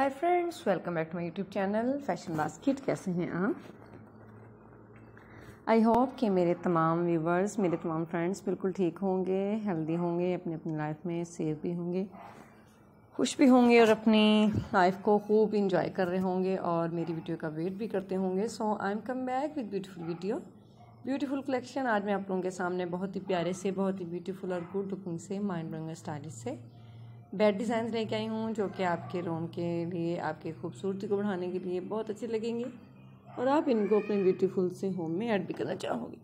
hi friends welcome back to my YouTube channel fashion basket कैसे हैं आप I hope कि मेरे तमाम व्यूवर्स मेरे तमाम फ्रेंड्स बिल्कुल ठीक होंगे हेल्दी होंगे अपने अपनी लाइफ में सेफ भी होंगे खुश भी होंगे और अपनी लाइफ को खूब इंजॉय कर रहे होंगे और मेरी वीडियो का वेट भी करते होंगे so I am come back with beautiful video beautiful collection आज मैं आप लोगों के सामने बहुत ही प्यारे से बहुत ही ब्यूटीफुल और गुड लुकिंग से माइंड ब्लोइंग स्टाइलिश से बेड डिज़ाइन लेके आई हूँ जो कि आपके रूम के लिए आपकी खूबसूरती को बढ़ाने के लिए बहुत अच्छे लगेंगे और आप इनको अपने ब्यूटीफुल से होम में ऐड भी करना चाहोगे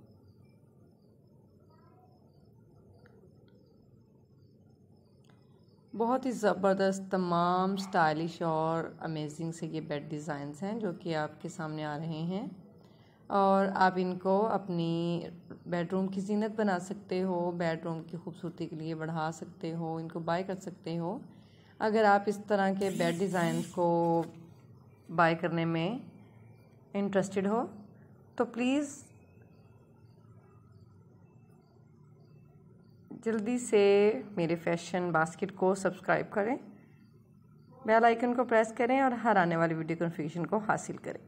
बहुत ही ज़बरदस्त तमाम स्टाइलिश और अमेजिंग से ये बेड डिज़ाइंस हैं जो कि आपके सामने आ रहे हैं और आप इनको अपनी बेडरूम की जीनत बना सकते हो बेडरूम की खूबसूरती के लिए बढ़ा सकते हो इनको बाय कर सकते हो अगर आप इस तरह के बेड डिज़ाइन को बाय करने में इंटरेस्टेड हो तो प्लीज़ जल्दी से मेरे फैशन बास्केट को सब्सक्राइब करें बेल आइकन को प्रेस करें और हर आने वाली वीडियो नोटिफिकेशन को हासिल करें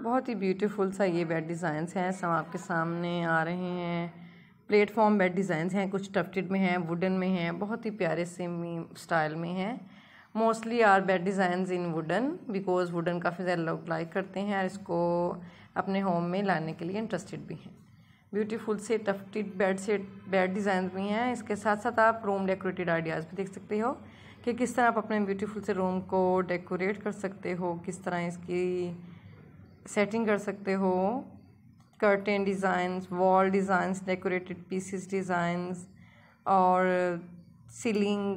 बहुत ही ब्यूटीफुल सा ये बेड डिज़ाइंस हैं सब आपके सामने आ रहे हैं प्लेटफॉर्म बेड डिज़ाइंस हैं कुछ टफ्टेड में हैं वुडन में हैं बहुत ही प्यारे से स्टाइल में हैं mostly are bed designs in wooden because wooden काफ़ी ज़्यादा लोग लाइक करते हैं और इसको अपने होम में लाने के लिए इंटरेस्टेड भी हैं ब्यूटीफुल से टफ्टेड बेड से बेड डिज़ाइन भी हैं इसके साथ साथ आप रूम डेकोरेटेड आइडियाज़ भी देख सकते हो कि किस तरह आप अपने ब्यूटीफुल से रूम को डेकोरेट कर सकते हो किस तरह इसकी सेटिंग कर सकते हो curtain designs wall designs decorated pieces designs और सीलिंग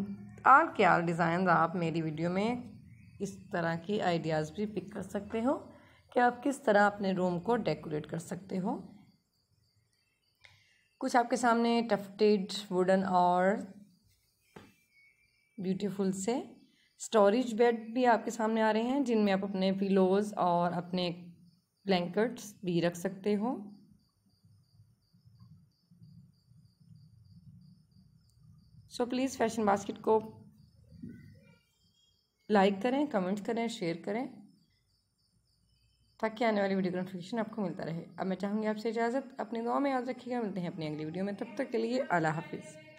और क्या डिज़ाइन आप मेरी वीडियो में इस तरह की आइडियाज़ भी पिक कर सकते हो कि आप किस तरह अपने रूम को डेकोरेट कर सकते हो कुछ आपके सामने टफ्टेड वुडन और ब्यूटीफुल से स्टोरेज बेड भी आपके सामने आ रहे हैं जिनमें आप अपने पिलोज और अपने ब्लैंकेट्स भी रख सकते हो सो प्लीज़ फैशन बास्केट को लाइक करें कमेंट करें शेयर करें ताकि आने वाली वीडियो का नोटिफिकेशन आपको मिलता रहे अब मैं चाहूँगी आपसे इजाज़त अपनी दुआ में याद रखिएगा मिलते हैं अपनी अगली वीडियो में तब तक के लिए अला हाफिज़